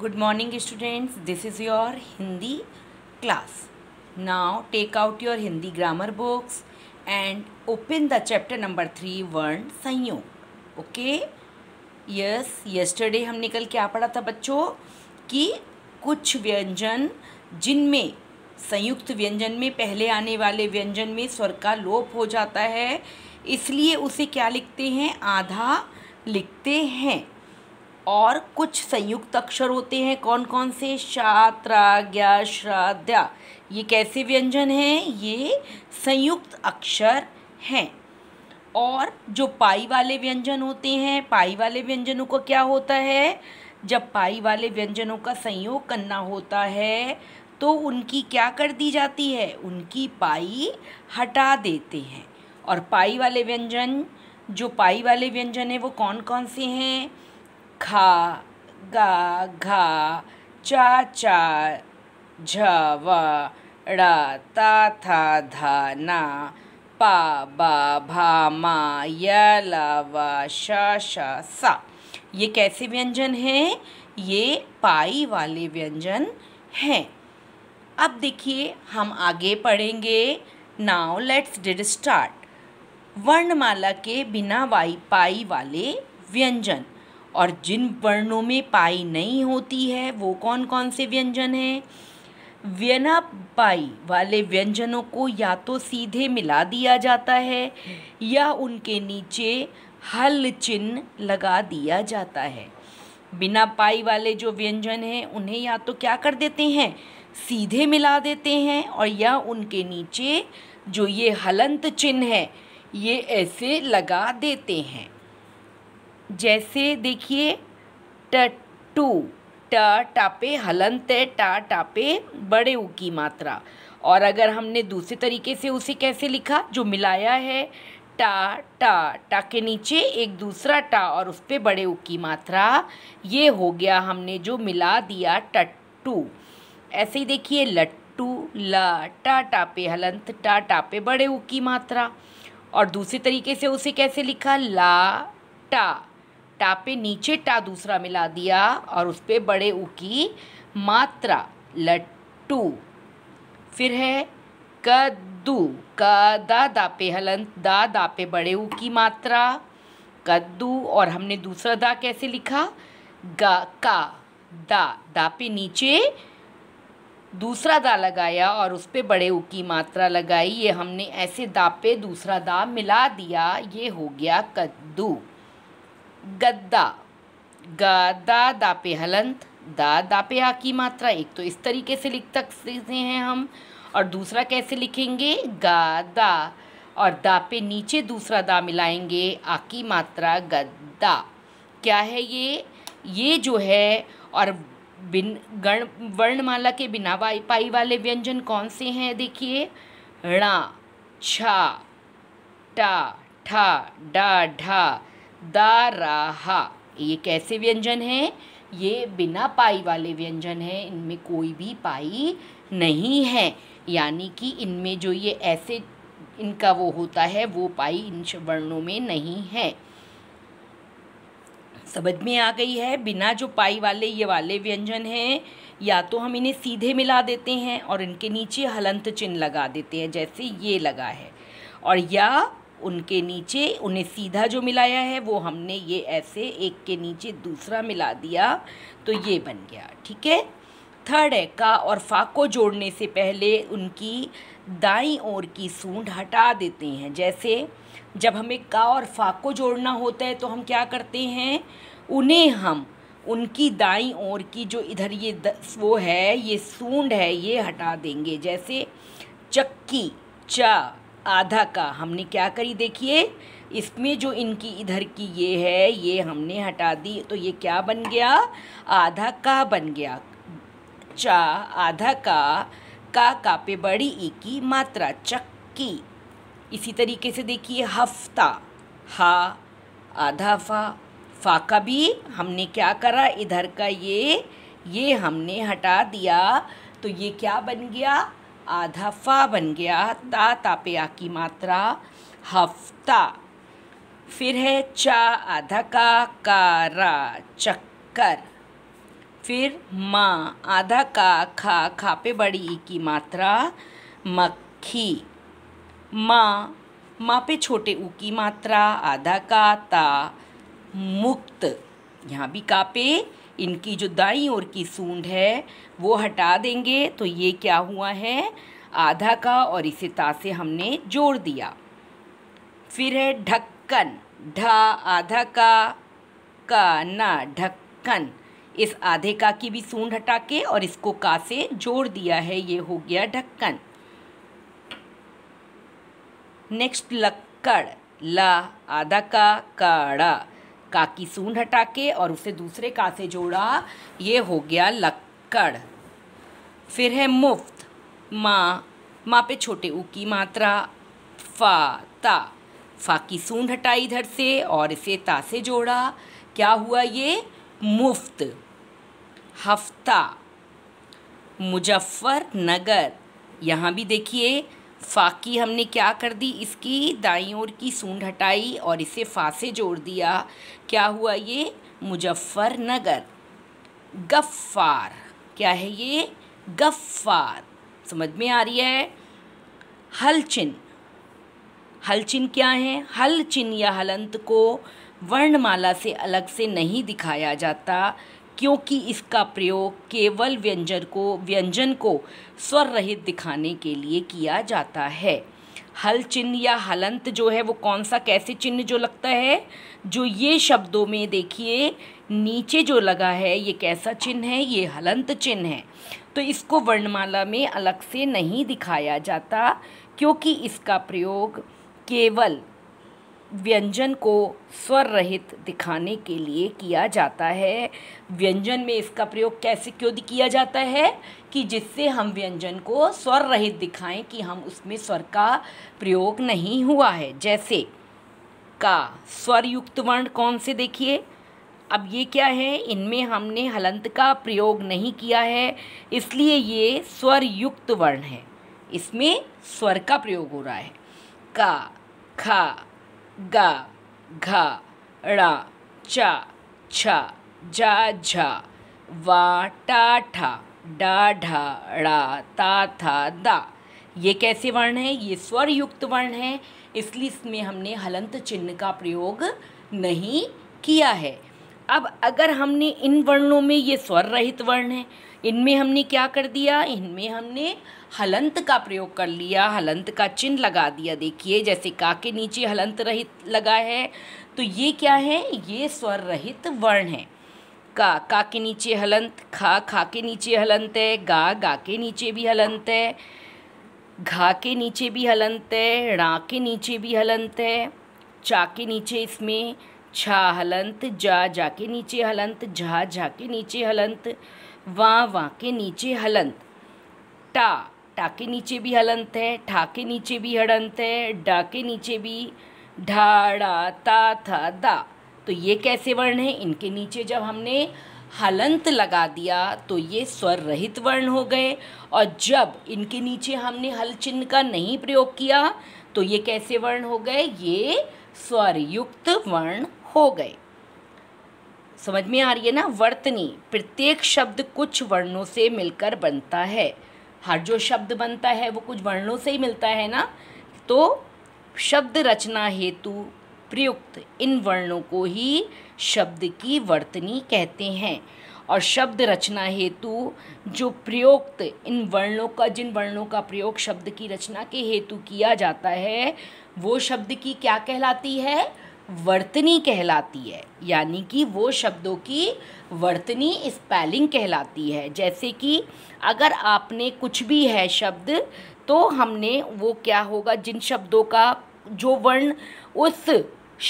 good morning students this is your Hindi class now take out your Hindi grammar books and open the chapter number three वर्ण संयोग okay yes yesterday हम निकल के आ पढ़ा था बच्चों कि कुछ व्यंजन जिनमें संयुक्त व्यंजन में पहले आने वाले व्यंजन में स्वर का लोप हो जाता है इसलिए उसे क्या लिखते हैं आधा लिखते हैं और कुछ संयुक्त अक्षर होते हैं कौन कौन से शात्रा ज्ञा श्राद्या ये कैसे व्यंजन हैं ये संयुक्त अक्षर हैं और जो पाई वाले व्यंजन होते हैं पाई वाले व्यंजनों का क्या होता है जब पाई वाले व्यंजनों का संयोग करना होता है तो उनकी क्या कर दी जाती है उनकी पाई हटा देते हैं और पाई वाले व्यंजन जो पाई वाले व्यंजन हैं वो कौन कौन से हैं खा गा घा चा चा झ व ता था धा ना पा बा भा मा य ला वा शा सा ये कैसे व्यंजन हैं ये पाई वाले व्यंजन हैं अब देखिए हम आगे पढ़ेंगे नाउ लेट्स डिड स्टार्ट वर्णमाला के बिना वाई पाई वाले व्यंजन और जिन वर्णों में पाई नहीं होती है वो कौन कौन से व्यंजन हैं व्यना पाई वाले व्यंजनों को या तो सीधे मिला दिया जाता है या उनके नीचे हल चिन्ह लगा दिया जाता है बिना पाई वाले जो व्यंजन हैं उन्हें या तो क्या कर देते हैं सीधे मिला देते हैं और या उनके नीचे जो ये हलंत चिन्ह है ये ऐसे लगा देते हैं जैसे देखिए टू ट टापे हलंत है टा टापे बड़े ऊ की मात्रा और अगर हमने दूसरे तरीके से उसे कैसे लिखा जो मिलाया है टा टा टा के नीचे एक दूसरा टा और उस पर बड़े ऊ की मात्रा ये हो गया हमने जो मिला दिया टट्टू ऐसे ही देखिए लट्टू ल टा टापे हलंत टा टापे बड़े ऊ की मात्रा और दूसरे तरीके से उसे कैसे लिखा ला टा टा पे नीचे टा दूसरा मिला दिया और उस पर बड़े ऊ की मात्रा लट्टू फिर है कद्दू क दा दा पे हलंत दा दा पे बड़े ऊ की मात्रा कद्दू और हमने दूसरा दा कैसे लिखा गा का दा दा पे नीचे दूसरा दा लगाया और उस पर बड़े ऊ की मात्रा लगाई ये हमने ऐसे दा पे दूसरा दा मिला दिया ये हो गया कद्दू गद्दा गदा दा पे हलंत दा दा पे आ की मात्रा एक तो इस तरीके से लिख सकते हैं हम और दूसरा कैसे लिखेंगे गादा और दा पे नीचे दूसरा दा मिलाएंगे आ की मात्रा गद्दा क्या है ये ये जो है और बिन गण वर्णमाला के बिना वाई पाई वाले व्यंजन कौन से हैं देखिए ण छा टा ठा डा ढा दाराहा ये कैसे व्यंजन हैं ये बिना पाई वाले व्यंजन हैं इनमें कोई भी पाई नहीं है यानी कि इनमें जो ये ऐसे इनका वो होता है वो पाई इन वर्णों में नहीं है समझ में आ गई है बिना जो पाई वाले ये वाले व्यंजन हैं या तो हम इन्हें सीधे मिला देते हैं और इनके नीचे हलंत चिन्ह लगा देते हैं जैसे ये लगा है और या उनके नीचे उन्हें सीधा जो मिलाया है वो हमने ये ऐसे एक के नीचे दूसरा मिला दिया तो ये बन गया ठीक है थर्ड है का और फा को जोड़ने से पहले उनकी दाई ओर की सूंड हटा देते हैं जैसे जब हमें का और फा को जोड़ना होता है तो हम क्या करते हैं उन्हें हम उनकी दाई ओर की जो इधर ये द, वो है ये सूंड है ये हटा देंगे जैसे चक्की चा आधा का हमने क्या करी देखिए इसमें जो इनकी इधर की ये है ये हमने हटा दी तो ये क्या बन गया आधा का बन गया चा आधा का का का पे बड़ी ई की मात्रा चक्की इसी तरीके से देखिए हफ्ता हा आधा फा फा का भी हमने क्या करा इधर का ये ये हमने हटा दिया तो ये क्या बन गया आधा फा बन गया ता तापया की मात्रा हफ्ता फिर है चा आधा का कारा चक्कर फिर माँ आधा का खा खापे बड़ी की मात्रा मक्खी माँ माँ पे छोटे ऊ की मात्रा आधा का ता मुक्त यहाँ भी कापे इनकी जो दाई ओर की सूंड है वो हटा देंगे तो ये क्या हुआ है आधा का और इसे ता से हमने जोड़ दिया फिर है ढक्कन ढा आधा का का ना ढक्कन इस आधे का की भी सूंड हटा के और इसको का से जोड़ दिया है ये हो गया ढक्कन नेक्स्ट लक्कड़ ला आधा का काड़ा का की सूंड हटा के और उसे दूसरे का से जोड़ा ये हो गया लक्कड़ फिर है मुफ्त माँ माँ पे छोटे ऊ की मात्रा फा ता फा की सूंड हटाई इधर से और इसे ता से जोड़ा क्या हुआ ये मुफ्त हफ्ता मुजफ्फरनगर यहाँ भी देखिए फाकी हमने क्या कर दी इसकी दाई ओर की सूंड हटाई और इसे फांसे जोड़ दिया क्या हुआ ये मुजफ्फरनगर गफ्फार क्या है ये गफ्फार समझ में आ रही है हलचिन हलचिन क्या है हलचिन या हलंत को वर्णमाला से अलग से नहीं दिखाया जाता क्योंकि इसका प्रयोग केवल व्यंजन को व्यंजन को स्वर रहित दिखाने के लिए किया जाता है हल चिन्ह या हलंत जो है वो कौन सा कैसे चिन्ह जो लगता है जो ये शब्दों में देखिए नीचे जो लगा है ये कैसा चिन्ह है ये हलंत चिन्ह है तो इसको वर्णमाला में अलग से नहीं दिखाया जाता क्योंकि इसका प्रयोग केवल व्यंजन को स्वर रहित दिखाने के लिए किया जाता है व्यंजन में इसका प्रयोग कैसे क्यों किया जाता है कि जिससे हम व्यंजन को स्वर रहित दिखाएं कि हम उसमें स्वर का प्रयोग नहीं हुआ है जैसे का स्वर युक्त वर्ण कौन से देखिए अब ये क्या है इनमें हमने हलंत का प्रयोग नहीं किया है इसलिए ये स्वर युक्त वर्ण है इसमें स्वर का प्रयोग हो रहा है का खा गा घा रा चा छा जा झा वा टा ठा डा ढा ड़ा ता था दा ये कैसे वर्ण है ये स्वर युक्त वर्ण है इसलिए इसमें हमने हलंत चिन्ह का प्रयोग नहीं किया है अब अगर हमने इन वर्णों में ये स्वर रहित वर्ण है इनमें हमने क्या कर दिया इनमें हमने हलंत का प्रयोग कर लिया हलंत का चिन्ह लगा दिया देखिए जैसे का के नीचे हलंत रहित लगा है तो ये क्या है ये स्वर रहित वर्ण है का का के नीचे हलंत खा खा के नीचे हलंत है गा गा के नीचे भी हलंत है घा के नीचे भी हलंत है रा के नीचे भी हलंत है चा के नीचे इसमें छा हलंत जा जा के नीचे हलंत झा झा के नीचे हलंत वाँ वाँ के नीचे हलंत टा टा के नीचे भी हलंत है ठा के नीचे भी हड़ंत है डा के नीचे भी ढाड़ा ता था दा तो ये कैसे वर्ण है इनके नीचे जब हमने हलंत लगा दिया तो ये स्वर रहित वर्ण हो गए और जब इनके नीचे हमने हल चिन्ह का नहीं प्रयोग किया तो ये कैसे वर्ण हो गए ये स्वरयुक्त वर्ण हो गए समझ में आ रही है ना वर्तनी प्रत्येक शब्द कुछ वर्णों से मिलकर बनता है हर जो शब्द बनता है वो कुछ वर्णों से ही मिलता है ना तो शब्द रचना हेतु प्रयुक्त इन वर्णों को ही शब्द की वर्तनी कहते हैं और शब्द रचना हेतु जो प्रयुक्त इन वर्णों का जिन वर्णों का प्रयोग शब्द की रचना के हेतु किया जाता है वो शब्द की क्या कहलाती है वर्तनी कहलाती है यानी कि वो शब्दों की वर्तनी स्पेलिंग कहलाती है जैसे कि अगर आपने कुछ भी है शब्द तो हमने वो क्या होगा जिन शब्दों का जो वर्ण उस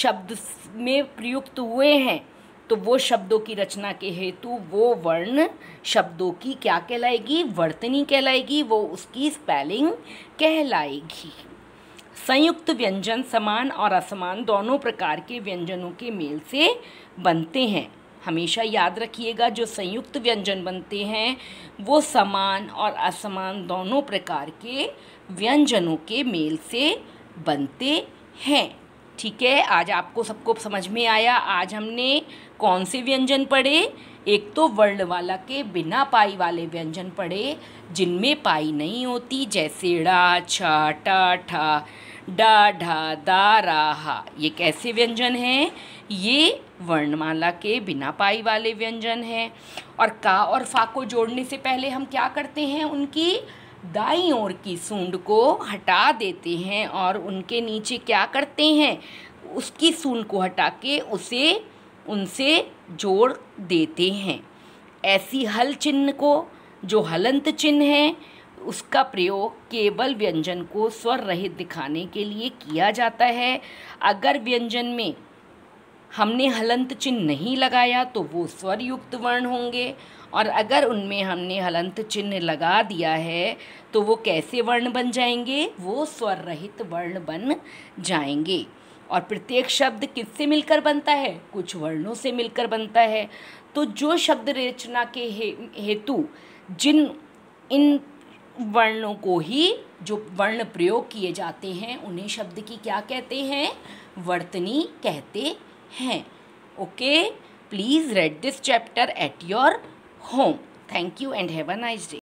शब्द में प्रयुक्त हुए हैं तो वो शब्दों की रचना के हेतु वो वर्ण शब्दों की क्या कहलाएगी वर्तनी कहलाएगी वो उसकी स्पेलिंग कहलाएगी संयुक्त व्यंजन समान और असमान दोनों प्रकार के व्यंजनों के मेल से बनते हैं हमेशा याद रखिएगा जो संयुक्त व्यंजन बनते हैं वो समान और असमान दोनों प्रकार के व्यंजनों के मेल से बनते हैं ठीक है आज आपको सबको समझ में आया आज हमने कौन से व्यंजन पढ़े एक तो वर्ल्ड वाला के बिना पाई वाले व्यंजन पढ़े जिनमें पाई नहीं होती जैसे ड़ा छा टा ठा डा ढा दा राहा ये कैसे व्यंजन हैं ये वर्णमाला के बिना पाई वाले व्यंजन हैं और का और फा को जोड़ने से पहले हम क्या करते हैं उनकी दाई ओर की सूंड को हटा देते हैं और उनके नीचे क्या करते हैं उसकी सूंड को हटा के उसे उनसे जोड़ देते हैं ऐसी हल चिन्ह को जो हलंत चिन्ह है उसका प्रयोग केवल व्यंजन को स्वर रहित दिखाने के लिए किया जाता है अगर व्यंजन में हमने हलंत चिन्ह नहीं लगाया तो वो स्वर युक्त वर्ण होंगे और अगर उनमें हमने हलंत चिन्ह लगा दिया है तो वो कैसे वर्ण बन जाएंगे वो स्वर रहित वर्ण बन जाएंगे और प्रत्येक शब्द किससे मिलकर बनता है कुछ वर्णों से मिलकर बनता है तो जो शब्द रचना के हे, हेतु जिन इन वर्णों को ही जो वर्ण प्रयोग किए जाते हैं उन्हें शब्द की क्या कहते हैं वर्तनी कहते हैं okay please read this chapter at your home thank you and have a nice day